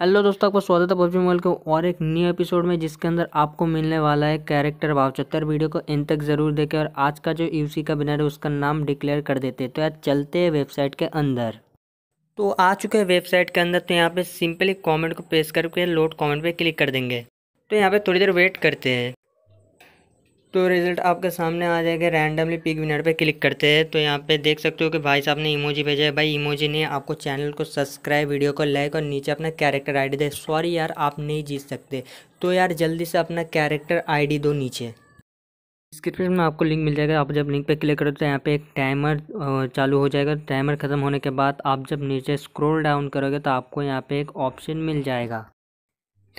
hello दोस्तों आपका स्वागत है पबजी मोबाइल के और एक न्यू एपिसोड में जिसके अंदर आपको मिलने वाला है कैरेक्टर बावचत्तर वीडियो को इन तक ज़रूर देखें और आज का जो यूसी का बिनर है उसका नाम डिक्लेयर कर देते हैं तो यार चलते हैं वेबसाइट के अंदर तो आ चुके हैं वेबसाइट के अंदर तो यहाँ पे सिंपली कॉमेंट को पेश करके लोड कॉमेंट पर क्लिक कर देंगे तो यहाँ पर थोड़ी देर वेट करते हैं तो रिज़ल्ट आपके सामने आ जाएगा रैंडमली पिक विनर पे क्लिक करते हैं तो यहाँ पे देख सकते हो कि भाई साहब ने इमोजी भेजा है भाई इमोजी ने आपको चैनल को सब्सक्राइब वीडियो को लाइक और नीचे अपना कैरेक्टर आईडी दे सॉरी यार आप नहीं जीत सकते तो यार जल्दी से अपना कैरेक्टर आईडी दो नीचे डिस्क्रिप्शन में आपको लिंक मिल जाएगा आप जब लिंक पे क्लिक करो तो यहाँ पे एक टाइमर चालू हो जाएगा टाइमर ख़त्म होने के बाद आप जब नीचे स्क्रॉल डाउन करोगे तो आपको यहाँ पे एक ऑप्शन मिल जाएगा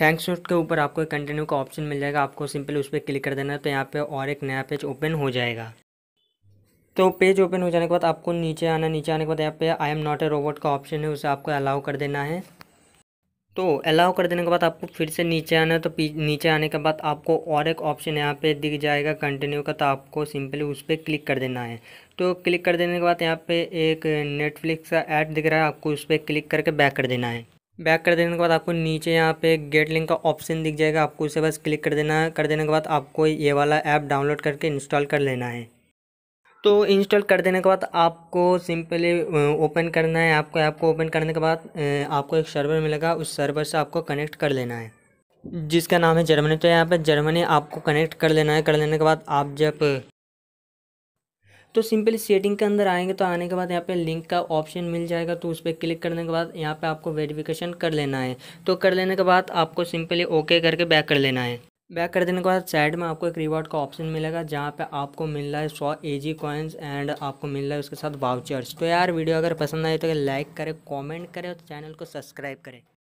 थैंक्स के ऊपर आपको एक कंटिन्यू का ऑप्शन मिल जाएगा आपको सिंपल उस पर क्लिक कर देना है तो यहाँ पे और एक नया पेज ओपन हो जाएगा तो पेज ओपन हो जाने के बाद आपको नीचे आना नीचे आने के बाद यहाँ पे I am not a robot का ऑप्शन है उसे आपको अलाउ कर देना है तो अलाउ कर देने के बाद आपको फिर से नीचे आना है तो नीचे आने के बाद आपको और एक ऑप्शन यहाँ पे दिख जाएगा कंटिन्यू का तो आपको सिंपली उस पर क्लिक कर देना है तो क्लिक कर देने के बाद यहाँ पे एक नेटफ्लिक्स का ऐड दिख रहा है आपको उस पर क्लिक करके बैक कर देना है बैक कर देने के बाद आपको नीचे यहाँ पे गेट लिंक का ऑप्शन दिख जाएगा आपको उसे बस क्लिक कर देना है कर देने के बाद आपको ये वाला ऐप डाउनलोड करके इंस्टॉल कर लेना है तो इंस्टॉल कर देने के बाद आपको सिंपली ओपन करना है आपको ऐप को ओपन करने के बाद आपको एक सर्वर मिलेगा उस सर्वर से आपको कनेक्ट कर लेना है जिसका नाम है जर्मनी तो यहाँ पर जर्मनी आपको कनेक्ट कर लेना है कर लेने के बाद आप जब तो सिंपली सेटिंग के अंदर आएंगे तो आने के बाद यहाँ पे लिंक का ऑप्शन मिल जाएगा तो उस पर क्लिक करने के बाद यहाँ पे आपको वेरिफिकेशन कर लेना है तो कर लेने के बाद आपको सिंपली ओके करके बैक कर लेना है बैक कर देने के बाद साइड में आपको एक रिवॉर्ड का ऑप्शन मिलेगा जहाँ पे आपको मिल रहा है सौ ए जी कॉइन्स एंड आपको मिल रहा है उसके साथ वाउचर्स तो यार वीडियो अगर पसंद आए तो लाइक करें कमेंट करें और चैनल को सब्सक्राइब करें